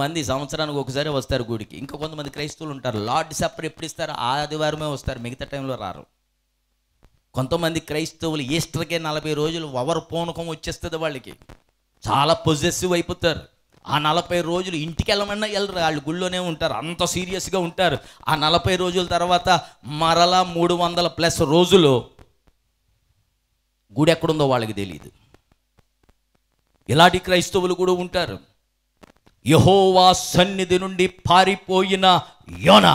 కొంతమంది సంవత్సరానికి ఒకసారి వస్తారు గుడికి ఇంకా కొంతమంది క్రైస్తవులు ఉంటారు లార్డ్ సప్పర్ ఎప్పుడు ఇస్తారు ఆదివారమే వస్తారు మిగతా టైంలో రారు కొంతమంది క్రైస్తవులు ఈస్టర్కే నలభై రోజులు ఎవరు పూనకం వచ్చేస్తుంది వాళ్ళకి చాలా పొజెసివ్ అయిపోతారు ఆ నలభై రోజులు ఇంటికి వెళ్ళమన్నా వెళ్ళరు వాళ్ళు గుళ్ళోనే ఉంటారు అంత సీరియస్గా ఉంటారు ఆ నలభై రోజుల తర్వాత మరలా మూడు వందల ప్లస్ రోజులు గుడి ఎక్కడుందో వాళ్ళకి తెలియదు ఇలాంటి క్రైస్తవులు కూడా ఉంటారు యహోవా సన్నిధి నుండి పారిపోయిన యోన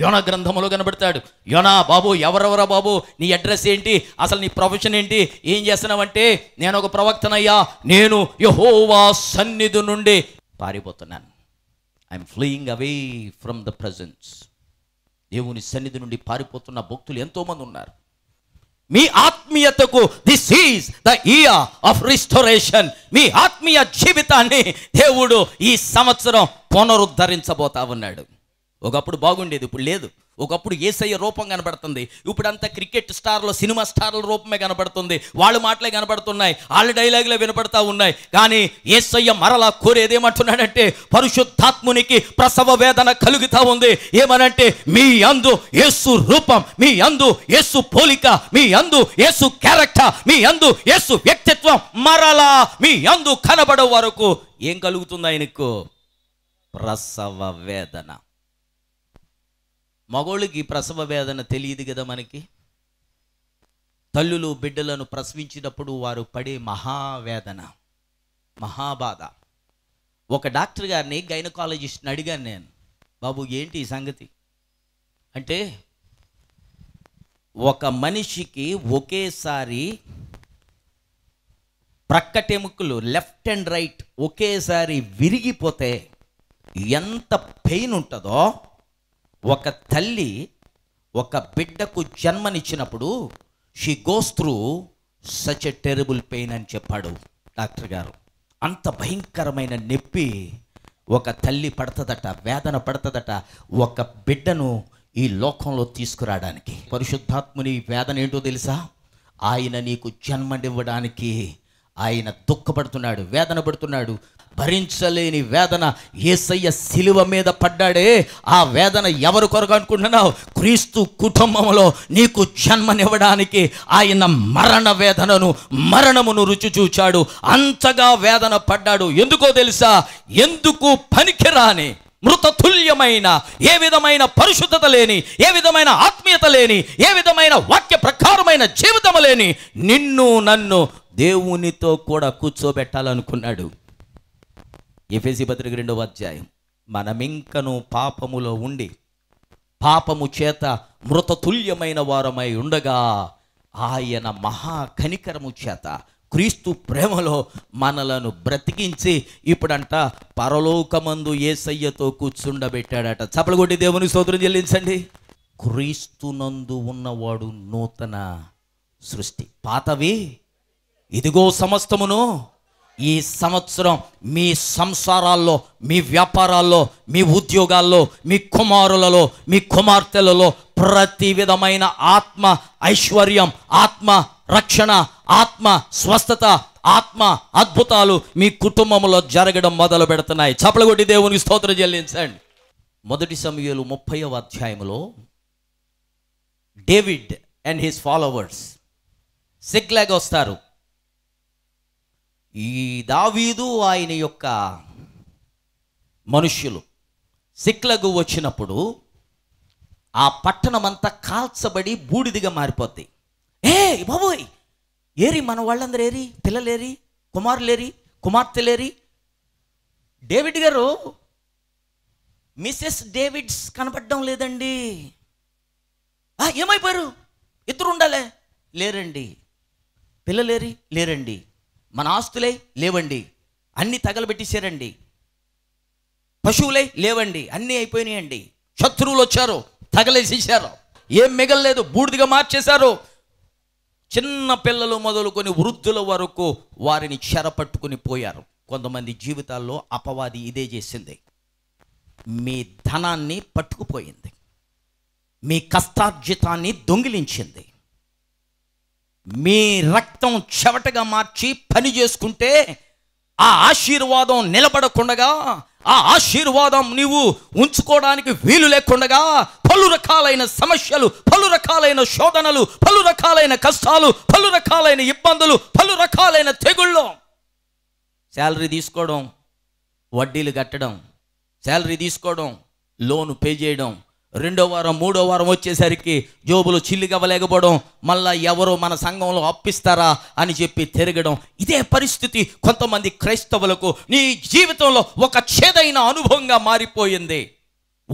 యోన గ్రంథంలో కనబడతాడు యోనా బాబు ఎవరెవరా బాబు నీ అడ్రస్ ఏంటి అసలు నీ ప్రొఫెషన్ ఏంటి ఏం చేస్తున్నావంటే నేను ఒక ప్రవక్తనయ్యా నేను యహోవా సన్నిధి నుండి పారిపోతున్నాను I'm fleeing away from the presence దేవుని సన్నిధి నుండి పారిపోతున్న భక్తులు ఎంతోమంది ఉన్నారు మీ ఆత్మీయతకు this is the year of restoration మీ ఆత్మీయ జీవితాన్ని దేవుడు ఈ సంవత్సరం పునరుద్ధరించబోతా ఉన్నాడు ఒకప్పుడు బాగుండేది ఇప్పుడు లేదు ఒకప్పుడు ఏసయ్య రూపం కనబడుతుంది ఇప్పుడంతా క్రికెట్ స్టార్లు సినిమా స్టార్ల రూపమే కనబడుతుంది వాళ్ళ మాటలే కనబడుతున్నాయి వాళ్ళ డైలాగులే వినపడతా ఉన్నాయి కానీ ఏసయ్య మరలా కోరేదేమంటున్నాడంటే పరిశుద్ధాత్మునికి ప్రసవ వేదన కలుగుతా ఉంది ఏమనంటే మీ అందు యేసు రూపం మీ అందు యేసు పోలిక మీ అందు యేసు క్యారెక్టర్ మీ అందు యేసు వ్యక్తిత్వం మరలా మీ అందు కనబడే వరకు ఏం కలుగుతుంది ఆయనకు ప్రసవ వేదన మగోళ్ళకి ప్రసవ వేదన తెలియదు కదా మనకి తల్లులు బిడ్డలను ప్రసవించినప్పుడు వారు పడే మహావేదన మహాబాధ ఒక డాక్టర్ గారిని గైనకాలజిస్ట్ని అడిగాను నేను బాబు ఏంటి ఈ సంగతి అంటే ఒక మనిషికి ఒకేసారి ప్రక్కటెముకలు లెఫ్ట్ అండ్ రైట్ ఒకేసారి విరిగిపోతే ఎంత పెయిన్ ఉంటుందో ఒక తల్లి ఒక బిడ్డకు జన్మనిచ్చినప్పుడు she goes through such a terrible pain అని చెప్పాడు డాక్టర్ గారు అంత భయంకరమైన నొప్పి ఒక తల్లి పడుతుందట వేదన పడుతుందట ఒక బిడ్డను ఈ లోకంలో తీసుకురావడానికి పరిశుద్ధాత్ముని వేదన ఏంటో తెలుసా ఆయన నీకు జన్మనివ్వడానికి ఆయన దుఃఖపడుతున్నాడు వేదన పడుతున్నాడు భరించలేని వేదన ఏసయ్య శిలువ మీద పడ్డాడే ఆ వేదన ఎవరు కొరకు అనుకుంటున్నావు క్రీస్తు కుటుంబంలో నీకు జన్మనివ్వడానికి ఆయన మరణ వేదనను మరణమును రుచి చూచాడు అంతగా వేదన పడ్డాడు ఎందుకో తెలుసా ఎందుకు పనికిరాని మృతతుల్యమైన ఏ విధమైన పరిశుద్ధత లేని ఏ విధమైన ఆత్మీయత లేని ఏ విధమైన వాక్య ప్రకారమైన జీవితం లేని నిన్ను నన్ను దేవునితో కూడా కూర్చోబెట్టాలనుకున్నాడు ఎఫెసి పత్రిక రెండవ అధ్యాయం మనమింకను పాపములో ఉండి పాపము చేత మృతతుల్యమైన వారమై ఉండగా ఆయన మహా కనికరము చేత క్రీస్తు ప్రేమలో మనలను బ్రతికించి ఇప్పుడంట పరలోకమందు ఏసయ్యతో కూర్చుండబెట్టాడట చపలగొట్టి దేవుని స్తోత్రం చెల్లించండి క్రీస్తునందు ఉన్నవాడు నూతన సృష్టి పాతవి ఇదిగో సమస్తమును ఈ సంవత్సరం మీ సంసారాల్లో మీ వ్యాపారాల్లో మీ ఉద్యోగాల్లో మీ కుమారులలో మీ కుమార్తెలలో ప్రతి విధమైన ఆత్మ ఐశ్వర్యం ఆత్మ రక్షణ ఆత్మ స్వస్థత ఆత్మ అద్భుతాలు మీ కుటుంబంలో జరగడం మొదలు పెడుతున్నాయి చపలగొట్టి దేవునికి స్తోత్రం చెల్లించండి మొదటి సమయంలో ముప్పైవ అధ్యాయంలో David and his followers Ziklag వస్తారు ఈ దావీదు ఆయన యొక్క మనుష్యులు సిక్లకు వచ్చినప్పుడు ఆ పట్టణం అంతా కాల్చబడి బూడిదిగా మారిపోద్ది ఏ బాబోయ్ ఏరి మన వాళ్ళందరూ ఏరి పిల్లలేరి కుమారులేరి కుమార్తెలేరి డేవిడ్ గారు మిస్సెస్ డేవిడ్స్ కనపడడం లేదండి ఏమైపోయారు ఇద్దరు ఉండాలే లేరండి పిల్లలేరి లేరండి మన ఆస్తులే లేవండి అన్నీ తగలబెట్టేశారండి పశువులే లేవండి అన్నీ అయిపోయినాయండి శత్రువులు వచ్చారు తగలేసేసారు ఏం మిగలలేదు బూడిదిగా మార్చేశారు చిన్న పిల్లలు మొదలుకొని వృద్ధుల వరకు వారిని చెరపట్టుకుని పోయారు కొంతమంది జీవితాల్లో అపవాది ఇదే చేసింది మీ ధనాన్ని పట్టుకుపోయింది మీ కష్టార్జితాన్ని దొంగిలించింది మీ రక్తం చెవటగా మార్చి పని చేసుకుంటే ఆ ఆశీర్వాదం నిలబడకుండగా ఆ ఆశీర్వాదం నీవు ఉంచుకోవడానికి వీలు లేకుండగా పలు రకాలైన సమస్యలు పలు రకాలైన శోధనలు పలు రకాలైన కష్టాలు పలు రకాలైన ఇబ్బందులు పలు రకాలైన తెగుళ్ళు శాలరీ తీసుకోవడం వడ్డీలు కట్టడం శాలరీ తీసుకోవడం లోను పే చేయడం రెండో వారం మూడో వారం వచ్చేసరికి జోబులు చిల్లిగవ్వలేకపోవడం మళ్ళా ఎవరు మన సంఘంలో అప్పిస్తారా అని చెప్పి తిరగడం ఇదే పరిస్థితి కొంతమంది క్రైస్తవులకు నీ జీవితంలో ఒక చేదైన అనుభవంగా మారిపోయింది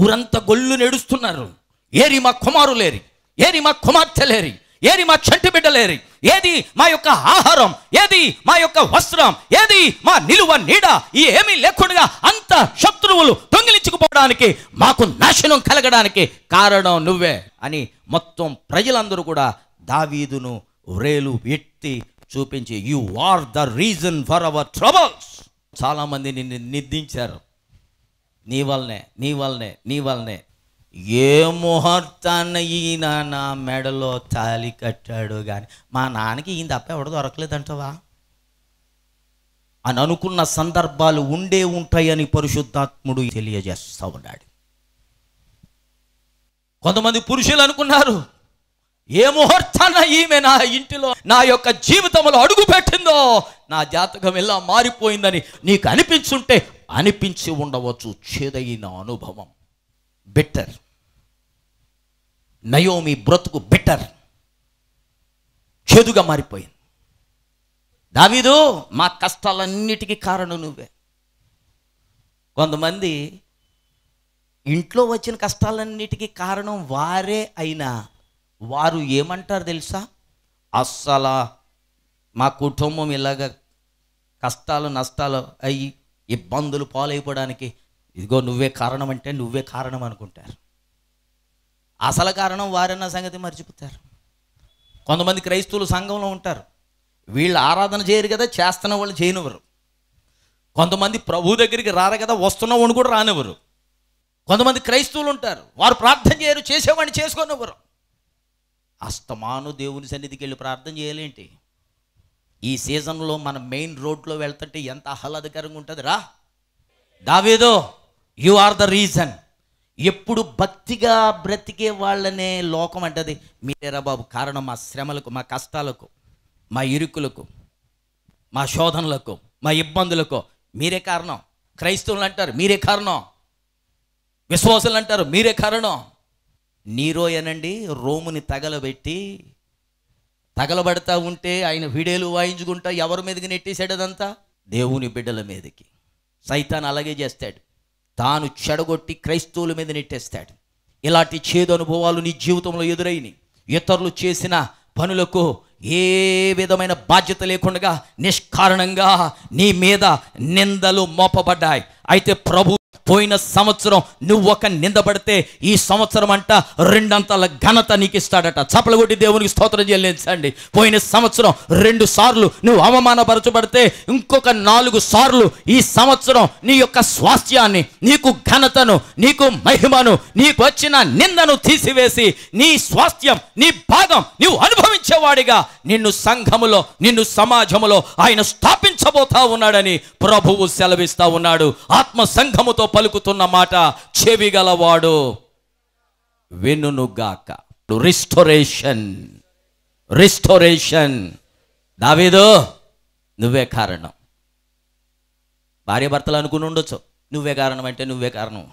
ఊరంతా గొల్లు నడుస్తున్నారు ఏరి మా కుమారులేరి ఏరి మా కుమార్తెలేరి ఏది మా చంటి బిడ్డలేరి ఏది మా యొక్క ఆహారం ఏది మా యొక్క వస్త్రం ఏది మా నిలువ నీడ ఈ ఏమీ లేకుండా అంత శత్రువులు దొంగిలించుకుపోవడానికి మాకు నాశనం కలగడానికి కారణం నువ్వే అని మొత్తం ప్రజలందరూ కూడా దావీదును రేలు ఎత్తి చూపించి you are the reason for our troubles చాలామంది నిన్ను నిందించారు నీ వల్లనే నీ వల్లనే నీ వల్లనే ఏ ముహూర్తాన్న ఈయన నా మెడలో తాలి కట్టాడు కానీ మా నాన్నకి ఈయన తప్ప ఎవడ దొరకలేదంటవా అని అనుకున్న సందర్భాలు ఉండే ఉంటాయని పరిశుద్ధాత్ముడు తెలియజేస్తూ ఉన్నాడు కొంతమంది పురుషులు అనుకున్నారు ఏ ముహూర్తాన ఈమె నా ఇంటిలో నా యొక్క జీవితంలో అడుగు పెట్టిందో నా జాతకం ఇలా మారిపోయిందని నీకు అనిపించుంటే అనిపించి ఉండవచ్చు చేదైన అనుభవం బెటర్ నయోమి బ్రతుకు బెటర్ చేదుగా మారిపోయింది దావీదు మా కష్టాలన్నిటికీ కారణం నువ్వే కొంతమంది ఇంట్లో వచ్చిన కష్టాలన్నిటికీ కారణం వారే అయినా వారు ఏమంటారు తెలుసా అస్సలా మా కుటుంబం ఇలాగ కష్టాలు నష్టాలు అయ్యి ఇబ్బందులు పాలైపోవడానికి ఇదిగో నువ్వే కారణం అంటే నువ్వే కారణం అనుకుంటారు అసలు కారణం వారన్న సంగతి మర్చిపోతారు కొంతమంది క్రైస్తవులు సంఘంలో ఉంటారు వీళ్ళు ఆరాధన చేయరు కదా చేస్తున్న వాళ్ళు చేయనివ్వరు కొంతమంది ప్రభు దగ్గరికి రారు కదా వస్తున్నవాడు కూడా రానివ్వరు కొంతమంది క్రైస్తవులు ఉంటారు వారు ప్రార్థన చేయరు చేసేవాడిని చేసుకోనివ్వరు అస్తమాను దేవుని సన్నిధికి వెళ్ళి ప్రార్థన చేయాలేంటి ఈ సీజన్లో మన మెయిన్ రోడ్లో వెళ్తుంటే ఎంత ఆహ్లాదకరంగా ఉంటుంది రా దావేదో యు ఆర్ ద రీజన్ ఎప్పుడు భక్తిగా బ్రతికే వాళ్ళనే లోకం అంటది మీరేరా బాబు కారణం మా శ్రమలకు మా కష్టాలకు మా ఇరుకులకు మా శోధనలకు మా ఇబ్బందులకు మీరే కారణం క్రైస్తవులు అంటారు మీరే కారణం విశ్వాసులు అంటారు మీరే కారణం నీరోయనండి రోముని తగలబెట్టి తగలబడతా ఉంటే ఆయన వీడియోలు వాయించుకుంటా ఎవరి మీదకి నెట్టేశాడు అదంతా దేవుని బిడ్డల మీదకి సైతాన్ అలాగే చేస్తాడు తాను చెడగొట్టి క్రైస్తవుల మీద నెట్టేస్తాడు ఇలాంటి చేదు అనుభవాలు నీ జీవితంలో ఎదురైని ఇతరులు చేసిన పనులకు ఏ విధమైన బాధ్యత లేకుండా నిష్కారణంగా నీ మీద నిందలు మోపబడ్డాయి అయితే ప్రభు పోయిన సంవత్సరం నువ్వు ఒక నిందపడితే ఈ సంవత్సరం అంట రెండంతల ఘనత నీకు ఇస్తాడట కొట్టి దేవునికి స్తోత్రం చెల్లించండి పోయిన సంవత్సరం రెండు సార్లు నువ్వు అవమానపరచబడితే ఇంకొక నాలుగు సార్లు ఈ సంవత్సరం నీ యొక్క స్వాస్థ్యాన్ని నీకు ఘనతను నీకు మహిమను నీకు వచ్చిన నిందను తీసివేసి నీ స్వాస్థ్యం నీ భాగం నీవు అనుభవించేవాడిగా నిన్ను సంఘములో నిన్ను సమాజములో ఆయన స్థాపించబోతా ఉన్నాడని ప్రభువు సెలవిస్తా ఉన్నాడు ఆత్మ సంఘముతో పలుకుతున్న మాట చెవి గలవాడు వెనునుగాక రిస్టోరేషన్ రిస్టోరేషన్ దావేదో నువ్వే కారణం భార్య భర్తలు అనుకుని ఉండొచ్చు నువ్వే కారణం అంటే నువ్వే కారణం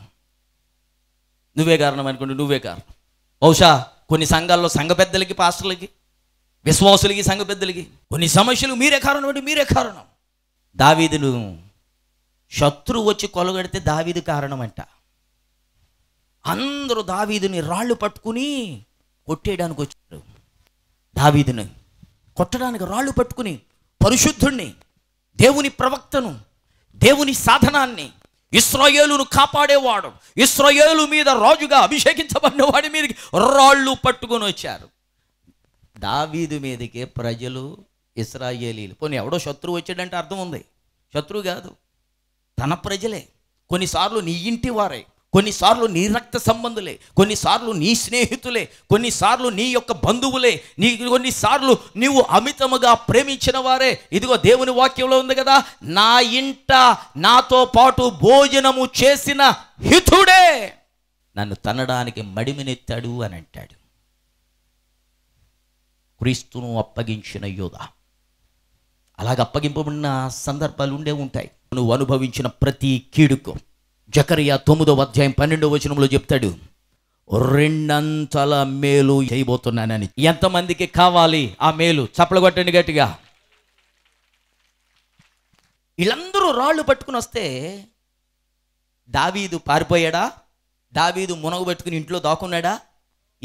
నువ్వే కారణం అనుకుంటే నువ్వే కారణం బహుశా కొన్ని సంఘాల్లో సంఘ పెద్దలకి పాస్టర్లకి విశ్వాసులకి సంఘ పెద్దలకి కొన్ని సమస్యలు మీరే కారణం అంటే మీరే కారణం దావీదును శత్రువు వచ్చి కొలగడితే దావీది కారణమంట అందరూ దావీదిని రాళ్ళు పట్టుకుని కొట్టేయడానికి వచ్చారు దావీదిని కొట్టడానికి రాళ్ళు పట్టుకుని పరిశుద్ధుణ్ణి దేవుని ప్రవక్తను దేవుని సాధనాన్ని ఇస్రాయేలును కాపాడేవాడు ఇస్రాయేలు మీద రాజుగా అభిషేకించబడిన వాడి మీదకి రాళ్ళు పట్టుకొని వచ్చారు దావీదు మీదకే ప్రజలు ఇస్రాయేలీలు పోనీ ఎవడో శత్రువు వచ్చాడంటే అర్థం ఉంది శత్రువు కాదు తన ప్రజలే కొన్నిసార్లు నీ ఇంటి వారే కొన్నిసార్లు నీ రక్త సంబంధులే కొన్నిసార్లు నీ స్నేహితులే కొన్నిసార్లు నీ యొక్క బంధువులే నీ కొన్నిసార్లు నీవు అమితముగా ప్రేమించిన వారే ఇదిగో దేవుని వాక్యంలో ఉంది కదా నా ఇంట నాతో పాటు భోజనము చేసిన హితుడే నన్ను తనడానికి మడిమినెత్తాడు అని అంటాడు క్రీస్తును అప్పగించిన యోధ అలాగ అప్పగింపబడిన సందర్భాలు ఉండే ఉంటాయి నువ్వు అనుభవించిన ప్రతి కీడుకు జకరియా తొమ్మిదవ అధ్యాయం పన్నెండవ వచనంలో చెప్తాడు రెండంతల మేలు చేయబోతున్నానని ఎంతమందికి కావాలి ఆ మేలు చప్పలు కొట్టండి గట్టిగా వీళ్ళందరూ రాళ్ళు పట్టుకుని వస్తే దావీదు పారిపోయాడా దావీదు మునగ పెట్టుకుని ఇంట్లో దాక్కున్నాడా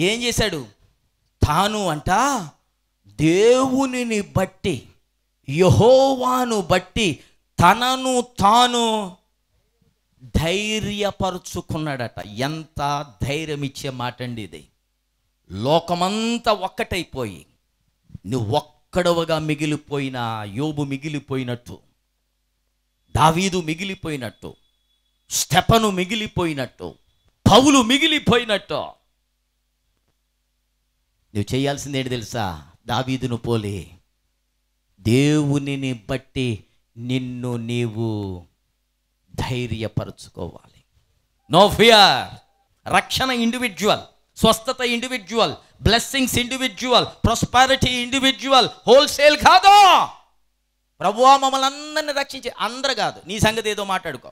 ఏం చేశాడు తాను అంట దేవునిని బట్టి యహోవాను బట్టి తనను తాను ధైర్యపరుచుకున్నాడట ఎంత ధైర్యం ఇచ్చే మాట అండి ఇది లోకమంతా ఒక్కటైపోయి నువ్వు ఒక్కడవగా మిగిలిపోయిన యోబు మిగిలిపోయినట్టు దావీదు మిగిలిపోయినట్టు స్టెపను మిగిలిపోయినట్టు పౌలు మిగిలిపోయినట్టు నువ్వు చేయాల్సిందేంటి తెలుసా దావీదును పోలి దేవునిని బట్టి నిన్ను నీవు ధైర్యపరచుకోవాలి నో ఫియర్ రక్షణ ఇండివిజువల్ స్వస్థత individual blessings individual prosperity individual wholesale కాదు ప్రభువా మమ్మల్ని అందరిని రక్షించే అందరు కాదు నీ సంగతి ఏదో మాట్లాడుకో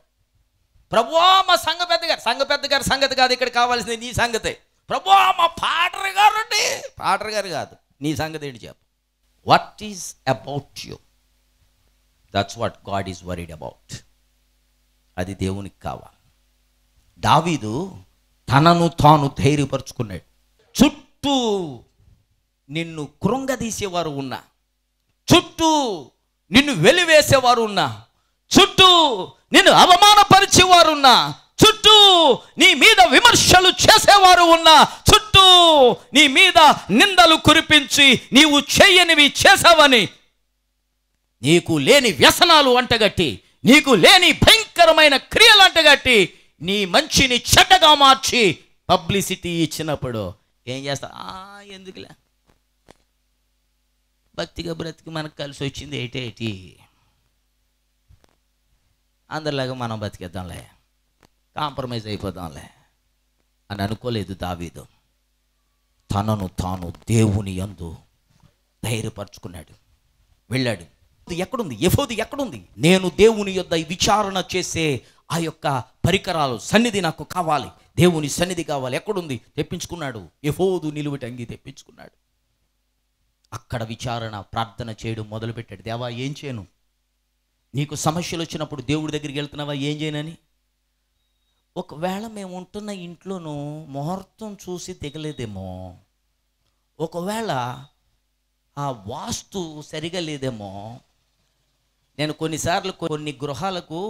ప్రభువా మా సంఘ పెద్ద గారు సంఘ పెద్ద గారు సంగతి కాదు ఇక్కడ కావాల్సింది నీ సంగతే ప్రభువా మా పాటర్ గారు అండి పాటర్ గారు కాదు నీ సంగతి ఏంటి చెప్పు what is about you that's what God is worried about అది దేవునికి కావాలి దావీదు తనను తాను ధైర్యపరుచుకున్నాడు చుట్టూ నిన్ను కృంగదీసేవారు ఉన్నా చుట్టూ నిన్ను వెలివేసేవారు ఉన్నా చుట్టూ నిన్ను అవమానపరిచేవారు ఉన్నా చుట్టూ నీ మీద విమర్శలు చేసేవారు ఉన్నా చుట్టూ నీ మీద నిందలు కురిపించి నీవు చేయనివి చేసావని నీకు లేని వ్యసనాలు అంటగట్టి నీకు లేని భయంకరమైన క్రియలు అంటగట్టి నీ మంచిని చెడ్డగా మార్చి పబ్లిసిటీ ఇచ్చినప్పుడు ఏం చేస్తా ఎందుకులే భక్తిగా బ్రతికి మనకు కలిసి వచ్చింది ఏటేటి అందరిలాగా మనం బతికేద్దాంలే కాంప్రమైజ్ అయిపోదాంలే అని అనుకోలేదు దావీదు తనను తాను దేవుని అందు ధైర్యపరుచుకున్నాడు వెళ్ళాడు ఎక్కడుంది ఎఫోది ఎక్కడుంది నేను దేవుని యొద్ విచారణ చేసే ఆ యొక్క పరికరాలు సన్నిధి నాకు కావాలి దేవుని సన్నిధి కావాలి ఎక్కడుంది తెప్పించుకున్నాడు ఎఫోదు నిలువటి అంగి తెప్పించుకున్నాడు అక్కడ విచారణ ప్రార్థన చేయడం మొదలుపెట్టాడు దేవా ఏం చేయను నీకు సమస్యలు వచ్చినప్పుడు దేవుడి దగ్గరికి వెళ్తున్నావా ఏం చేయనని ఒకవేళ మేము ఉంటున్న ఇంట్లోనూ ముహూర్తం చూసి దిగలేదేమో ఒకవేళ ఆ వాస్తు సరిగా లేదేమో నేను కొన్నిసార్లు కొన్ని గృహాలకు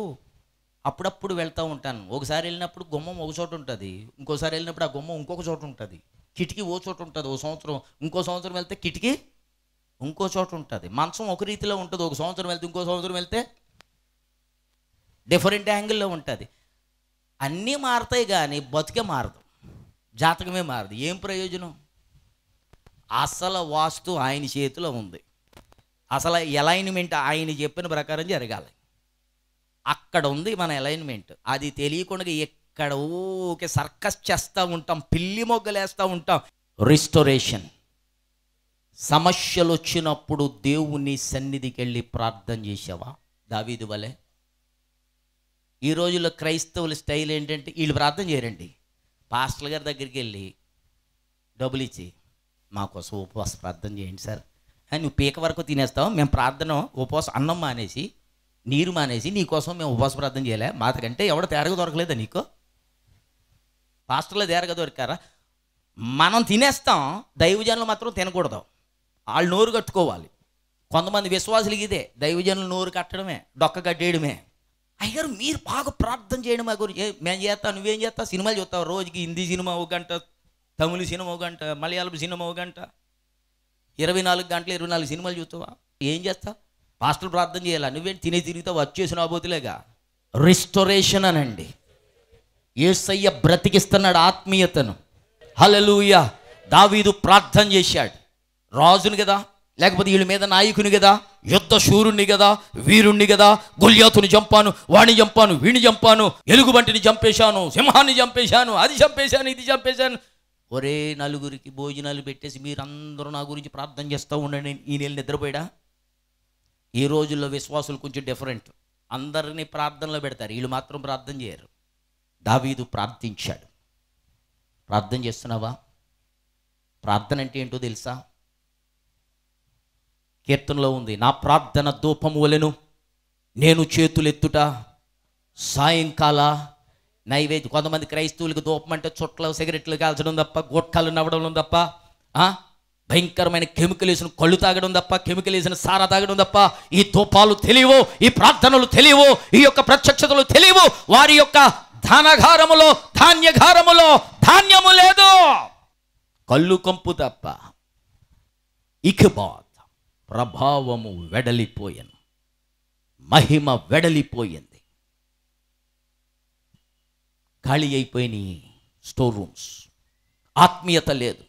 అప్పుడప్పుడు వెళ్తూ ఉంటాను ఒకసారి వెళ్ళినప్పుడు గుమ్మం ఒక చోట ఉంటుంది ఇంకోసారి వెళ్ళినప్పుడు ఆ గుమ్మం ఇంకొక చోట ఉంటుంది కిటికీ ఓ చోట ఉంటుంది ఓ సంవత్సరం ఇంకో సంవత్సరం వెళ్తే కిటికీ ఇంకో చోట ఉంటుంది మంచం ఒక రీతిలో ఉంటుంది ఒక సంవత్సరం వెళ్తే ఇంకో సంవత్సరం వెళ్తే డిఫరెంట్ యాంగిల్లో ఉంటుంది అన్నీ మారుతాయి కానీ బతుకే మారదు జాతకమే మారదు ఏం ప్రయోజనం అసలు వాస్తు ఆయన చేతిలో ఉంది అసలు అలైన్మెంట్ ఆయన చెప్పిన ప్రకారం జరగాలి అక్కడ ఉంది మన అలైన్మెంట్ అది తెలియకుండా ఎక్కడ ఊకే సర్కస్ చేస్తూ ఉంటాం పిల్లి మొగ్గలేస్తూ ఉంటాం రిస్టోరేషన్ సమస్యలు వచ్చినప్పుడు దేవుని సన్నిధికి వెళ్ళి ప్రార్థన చేసావా దావీదు వలె ఈ రోజుల్లో క్రైస్తవుల స్టైల్ ఏంటంటే వీళ్ళు ప్రార్థన చేయరండి పాస్టర్ గారి దగ్గరికి వెళ్ళి డబ్బులు ఇచ్చి మాకోసం ఉపవాస ప్రార్థన చేయండి సార్ నువ్వు పీక వరకు తినేస్తావు మేము ప్రార్థన ఉపవాసం అన్నం మానేసి నీరు మానేసి నీకోసం మేము ఉపవాస ప్రార్థన చేయలే మాతకంటే ఎవడ తేరగ దొరకలేదా నీకు పాస్టర్లో తేరగ దొరికారా మనం తినేస్తాం దైవజనులు మాత్రం తినకూడదు వాళ్ళు నోరు కట్టుకోవాలి కొంతమంది విశ్వాసులకి ఇదే దైవజనులు నోరు కట్టడమే డొక్క కట్టేయడమే అయ్యారు మీరు బాగా ప్రార్థన చేయడం మా గురించి మేము చేస్తాం నువ్వేం చేస్తావు సినిమాలు చూస్తావు రోజుకి హిందీ సినిమా ఒక గంట తమిళ సినిమా ఒక గంట మలయాళం సినిమా ఒక గంట ఇరవై నాలుగు గంటలు ఇరవై నాలుగు సినిమాలు చూస్తావా ఏం చేస్తావు పాస్టర్ ప్రార్థన చేయాలా నువ్వేం తినే తిరుగుతావు వచ్చేసిన అబోతులేగా రిస్టొరేషన్ అనండి ఏసయ్య బ్రతికిస్తున్నాడు ఆత్మీయతను హలలుయ దావీదు ప్రార్థన చేశాడు రాజుని కదా లేకపోతే వీళ్ళ మీద నాయకుని కదా యుద్ధ శూరుణ్ణి కదా వీరుణ్ణి కదా గుల్యాతుని చంపాను వాణ్ణి చంపాను వీణి చంపాను ఎలుగుబంటిని చంపేశాను సింహాన్ని చంపేశాను అది చంపేశాను ఇది చంపేశాను ఒరే నలుగురికి భోజనాలు పెట్టేసి మీరందరూ నా గురించి ప్రార్థన చేస్తూ ఉండండి ఈ నెల నిద్రపోయా ఈ రోజుల్లో విశ్వాసులు కొంచెం డిఫరెంట్ అందరినీ ప్రార్థనలో పెడతారు వీళ్ళు మాత్రం ప్రార్థన చేయరు దావీదు ప్రార్థించాడు ప్రార్థన చేస్తున్నావా ప్రార్థన అంటే ఏంటో తెలుసా కీర్తనలో ఉంది నా ప్రార్థన ధూపం వలెను నేను చేతులెత్తుట సాయంకాల నైవేద్యం కొంతమంది క్రైస్తవులకు దూపం అంటే చుట్టలు సిగరెట్లు కాల్చడం తప్ప గుట్కాలు నవ్వడం తప్ప భయంకరమైన కెమికల్ వేసిన కళ్ళు తాగడం తప్ప కెమికల్ వేసిన సారా తాగడం తప్ప ఈ దూపాలు తెలియవు ఈ ప్రార్థనలు తెలియవు ఈ యొక్క ప్రత్యక్షతలు తెలియవు వారి యొక్క ధనఘారములో ధాన్యఘారములో ధాన్యము లేదు కళ్ళు కంపు తప్ప బాధ ప్రభావము వెడలిపోయాను మహిమ వెడలిపోయింది ఖాళీ అయిపోయినాయి స్టోర్ రూమ్స్ ఆత్మీయత లేదు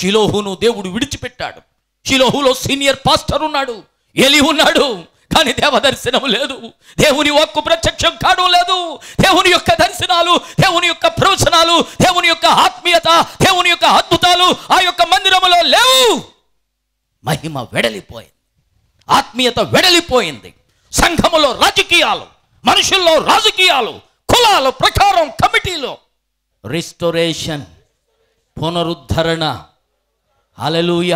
షిలోహును దేవుడు విడిచిపెట్టాడు షిలోహులో సీనియర్ పాస్టర్ ఉన్నాడు ఎలి ఉన్నాడు కానీ దేవ దర్శనం లేదు దేవుని ఒక్క ప్రత్యక్షం కాడం లేదు దేవుని యొక్క దర్శనాలు దేవుని యొక్క ప్రవచనాలు దేవుని యొక్క ఆత్మీయత దేవుని యొక్క అద్భుతాలు ఆ యొక్క మందిరములో లేవు మహిమ వెడలిపోయింది ఆత్మీయత వెడలిపోయింది సంఘములో రాజకీయాలు మనుషుల్లో రాజకీయాలు మూలాల ప్రకారం కమిటీలో రిస్టోరేషన్ పునరుద్ధరణ అలలుయ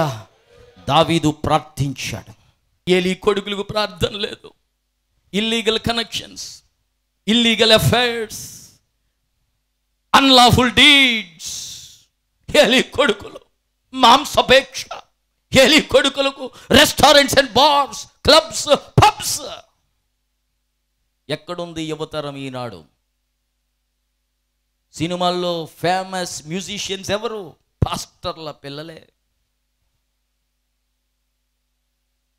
దావీదు ప్రార్థించాడు ఏలి కొడుకులకు ప్రార్థన లేదు illegal connections illegal affairs unlawful deeds ఏలి కొడుకులు మాంసపేక్ష ఏలి కొడుకులకు restaurants and bars clubs pubs ఎక్కడుంది యువతరం ఈనాడు సినిమాల్లో ఫేమస్ మ్యూజిషియన్స్ ఎవరు పాస్టర్ల పిల్లలే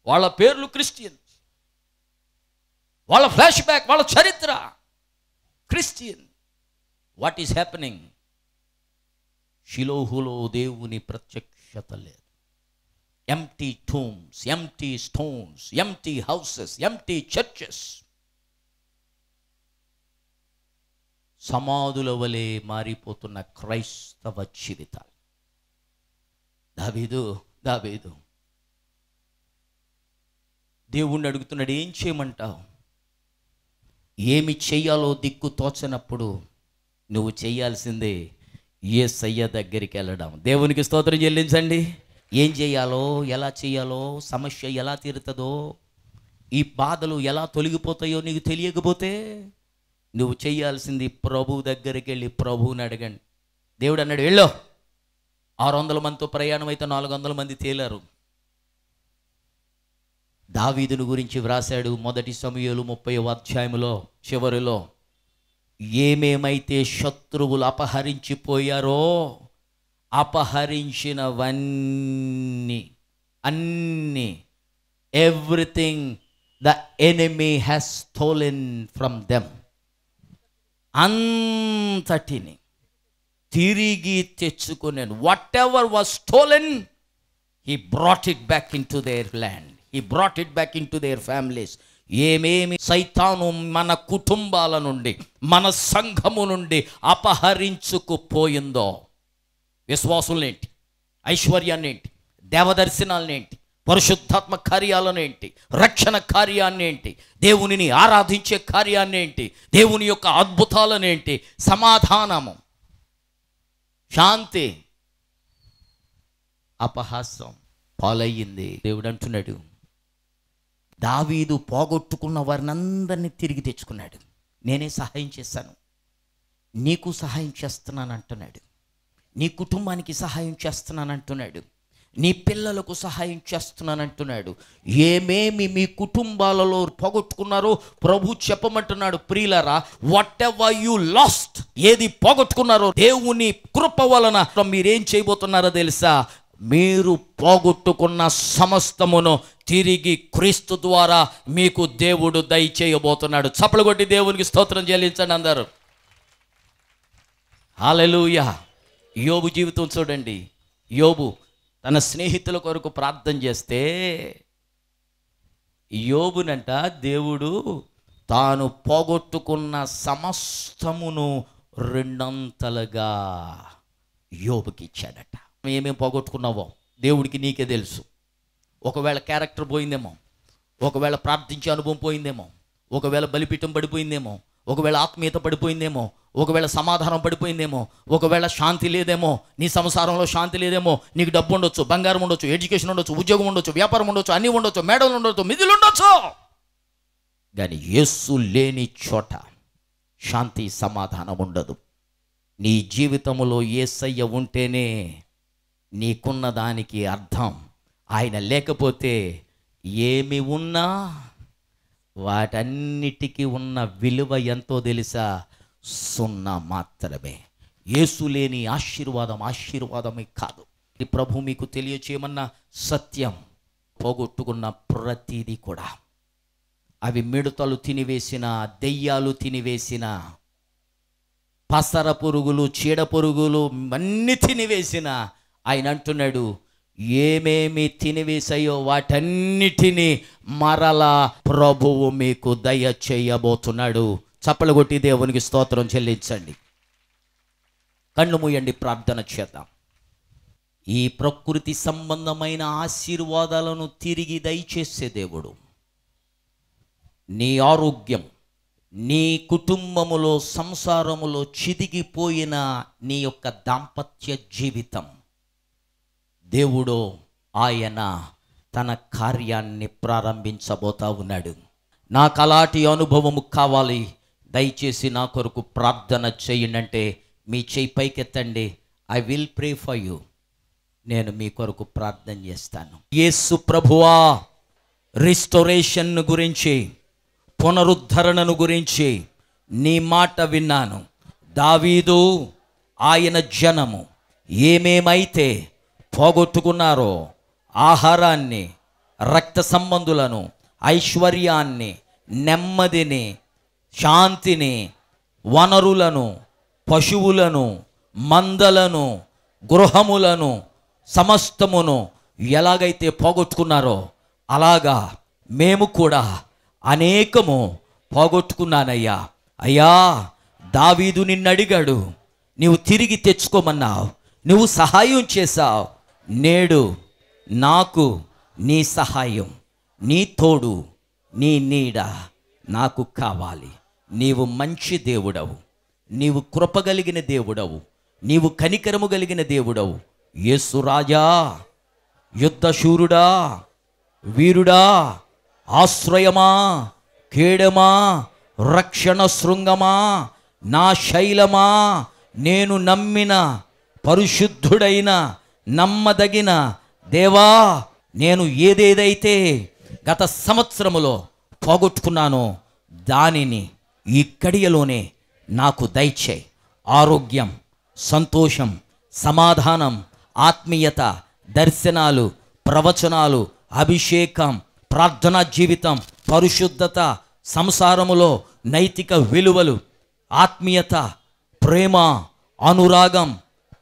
వాళ్ళ పేర్లు క్రిస్టియన్స్ వాళ్ళ ఫ్లాష్ బ్యాక్ వాళ్ళ చరిత్ర క్రిస్టియన్ వాట్ ఈస్ హ్యాపనింగ్ షిలోహులో దేవుని ప్రత్యక్షత లేదు empty tombs empty stones empty houses empty churches సమాధుల వలె మారిపోతున్న క్రైస్తవ జీవితాలు దావేదు దావేదు దేవుణ్ణి అడుగుతున్నాడు ఏం చేయమంటావు ఏమి చేయాలో దిక్కు తోచనప్పుడు నువ్వు చేయాల్సిందే ఏ సయ్య దగ్గరికి వెళ్ళడం దేవునికి స్తోత్రం చెల్లించండి ఏం చేయాలో ఎలా చేయాలో సమస్య ఎలా తీరుతుందో ఈ బాధలు ఎలా తొలగిపోతాయో నీకు తెలియకపోతే నువ్వు చేయాల్సింది ప్రభు దగ్గరికి వెళ్ళి ప్రభువుని అడగండి దేవుడు అన్నాడు వెళ్ళో ఆరు వందల మందితో ప్రయాణం అయితే నాలుగు వందల మంది తేలారు దావీదుని గురించి వ్రాశాడు మొదటి సమయంలో ముప్పై అధ్యాయంలో చివరిలో ఏమేమైతే శత్రువులు అపహరించిపోయారో అపహరించినవన్నీ అన్నీ everything the enemy has stolen from them అంతటిని తిరిగి తెచ్చుకున్నాను whatever was stolen he brought it back into their land he brought it back into their families ఏమేమి సైతాను మన కుటుంబాల నుండి మన సంఘము నుండి అపహరించుకుపోయిందో విశ్వాసులనేంటి ఏంటి దేవదర్శనాలనేంటి పరిశుద్ధాత్మ కార్యాలను ఏంటి రక్షణ కార్యాన్ని ఏంటి దేవునిని ఆరాధించే కార్యాన్ని ఏంటి దేవుని యొక్క అద్భుతాలను ఏంటి సమాధానము శాంతి అపహాసం పాలయ్యింది దేవుడు అంటున్నాడు దావీదు పోగొట్టుకున్న వారిని అందరినీ తిరిగి తెచ్చుకున్నాడు నేనే సహాయం చేశాను నీకు సహాయం చేస్తున్నాను అంటున్నాడు నీ కుటుంబానికి సహాయం చేస్తున్నాను అంటున్నాడు నీ పిల్లలకు సహాయం చేస్తున్నానంటున్నాడు ఏమేమి మీ కుటుంబాలలో పోగొట్టుకున్నారో ప్రభు చెప్పమంటున్నాడు ప్రియులరా వాట్ ఎవర్ యు లాస్ట్ ఏది పోగొట్టుకున్నారో దేవుని కృప వలన మీరేం చేయబోతున్నారో తెలుసా మీరు పోగొట్టుకున్న సమస్తమును తిరిగి క్రీస్తు ద్వారా మీకు దేవుడు దయచేయబోతున్నాడు చప్పలు కొట్టి దేవునికి స్తోత్రం చెల్లించండి అందరు హాలెలుయా యోబు జీవితం చూడండి యోబు తన స్నేహితుల కొరకు ప్రార్థన చేస్తే యోబునంట దేవుడు తాను పోగొట్టుకున్న సమస్తమును రెండంతలుగా యోబుకి ఇచ్చాడట ఏమేం పోగొట్టుకున్నావో దేవుడికి నీకే తెలుసు ఒకవేళ క్యారెక్టర్ పోయిందేమో ఒకవేళ ప్రార్థించే అనుభవం పోయిందేమో ఒకవేళ బలిపీఠం పడిపోయిందేమో ఒకవేళ ఆత్మీయత పడిపోయిందేమో ఒకవేళ సమాధానం పడిపోయిందేమో ఒకవేళ శాంతి లేదేమో నీ సంసారంలో శాంతి లేదేమో నీకు డబ్బు ఉండొచ్చు బంగారం ఉండొచ్చు ఎడ్యుకేషన్ ఉండొచ్చు ఉద్యోగం ఉండొచ్చు వ్యాపారం ఉండొచ్చు అన్నీ ఉండొచ్చు మేడలు ఉండొచ్చు మిధులు ఉండొచ్చు కానీ యేసు లేని చోట శాంతి సమాధానం ఉండదు నీ జీవితంలో ఏసయ్య ఉంటేనే నీకున్న దానికి అర్థం ఆయన లేకపోతే ఏమి ఉన్నా వాటన్నిటికీ ఉన్న విలువ ఎంతో తెలుసా సున్నా మాత్రమే ఏసులేని లేని ఆశీర్వాదం ఆశీర్వాదమే కాదు ప్రభు మీకు తెలియచేయమన్న సత్యం పోగొట్టుకున్న ప్రతిదీ కూడా అవి మిడతలు తినివేసిన దెయ్యాలు తినివేసిన పసర పురుగులు చీడ పురుగులు అన్నీ తినివేసిన ఆయన అంటున్నాడు ఏమేమి తినివేసాయో వాటన్నిటినీ మరలా ప్రభువు మీకు దయ చేయబోతున్నాడు చప్పల కొట్టి దేవునికి స్తోత్రం చెల్లించండి కళ్ళు మూయండి ప్రార్థన చేద్దాం ఈ ప్రకృతి సంబంధమైన ఆశీర్వాదాలను తిరిగి దయచేసే దేవుడు నీ ఆరోగ్యం నీ కుటుంబములో సంసారములో చిదిగిపోయిన నీ యొక్క దాంపత్య జీవితం దేవుడు ఆయన తన కార్యాన్ని ప్రారంభించబోతా ఉన్నాడు నాకు అలాంటి అనుభవము కావాలి దయచేసి నా కొరకు ప్రార్థన చేయండి అంటే మీ చేయి పైకెత్తండి I will pray for you నేను మీ కొరకు ప్రార్థన చేస్తాను యేసు ప్రభువా రిస్టోరేషన్ గురించి పునరుద్ధరణను గురించి నీ మాట విన్నాను దావీదు ఆయన జనము ఏమేమైతే పోగొట్టుకున్నారో ఆహారాన్ని రక్త సంబంధులను ఐశ్వర్యాన్ని నెమ్మదిని శాంతిని వనరులను పశువులను మందలను గృహములను సమస్తమును ఎలాగైతే పోగొట్టుకున్నారో అలాగా మేము కూడా అనేకము పోగొట్టుకున్నానయ్యా అయ్యా దావీదు నిన్నడిగాడు నీవు తిరిగి తెచ్చుకోమన్నావు నువ్వు సహాయం చేశావు నేడు నాకు నీ సహాయం నీ తోడు నీ నీడ నాకు కావాలి నీవు మంచి దేవుడవు నీవు కృపగలిగిన దేవుడవు నీవు కనికరము కలిగిన దేవుడవు రాజా యుద్ధశూరుడా వీరుడా ఆశ్రయమా కేడమా రక్షణ శృంగమా నా శైలమా నేను నమ్మిన పరిశుద్ధుడైన నమ్మదగిన దేవా నేను ఏదేదైతే గత సంవత్సరములో పోగొట్టుకున్నానో దానిని ఈ కడియలోనే నాకు దయచేయి ఆరోగ్యం సంతోషం సమాధానం ఆత్మీయత దర్శనాలు ప్రవచనాలు అభిషేకం ప్రార్థనా జీవితం పరిశుద్ధత సంసారములో నైతిక విలువలు ఆత్మీయత ప్రేమ అనురాగం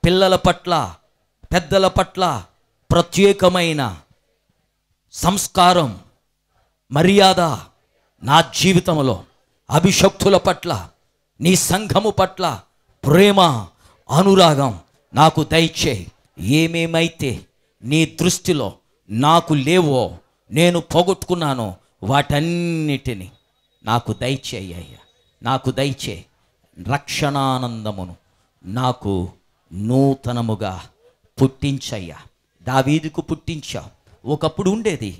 పిల్లల పట్ల పెద్దల పట్ల ప్రత్యేకమైన సంస్కారం మర్యాద నా జీవితంలో అభిషక్తుల పట్ల నీ సంఘము పట్ల ప్రేమ అనురాగం నాకు దయచేయి ఏమేమైతే నీ దృష్టిలో నాకు లేవో నేను పోగొట్టుకున్నాను వాటన్నిటిని నాకు దయచేయి అయ్యా నాకు దయచేయి రక్షణానందమును నాకు నూతనముగా పుట్టించయ్యా దావీదుకు పుట్టించా ఒకప్పుడు ఉండేది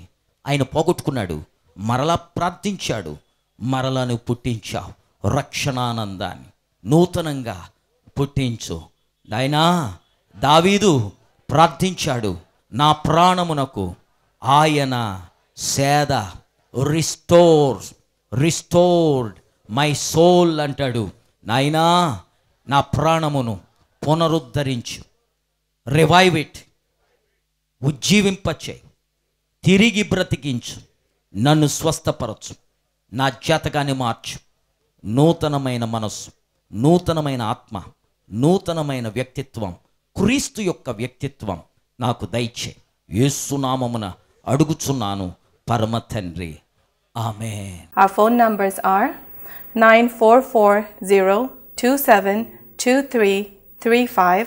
ఆయన పోగొట్టుకున్నాడు మరలా ప్రార్థించాడు మరలను పుట్టించా రక్షణానందాన్ని నూతనంగా పుట్టించు నాయనా దావీదు ప్రార్థించాడు నా ప్రాణమునకు ఆయన సేద రిస్టోర్ రిస్టోర్డ్ మై సోల్ అంటాడు నాయనా నా ప్రాణమును పునరుద్ధరించు రివైవ్ ఇట్ ఉజ్జీవింపచేయి తిరిగి బ్రతికించు నన్ను స్వస్థపరచు నా జాతకాన్ని మార్చు నూతనమైన మనస్సు నూతనమైన ఆత్మ నూతనమైన వ్యక్తిత్వం క్రీస్తు యొక్క వ్యక్తిత్వం నాకు దయచే యేసునామమున అడుగుచున్నాను పరమ తండ్రి ఆమె ఆ phone numbers are nine four four zero two seven two three three five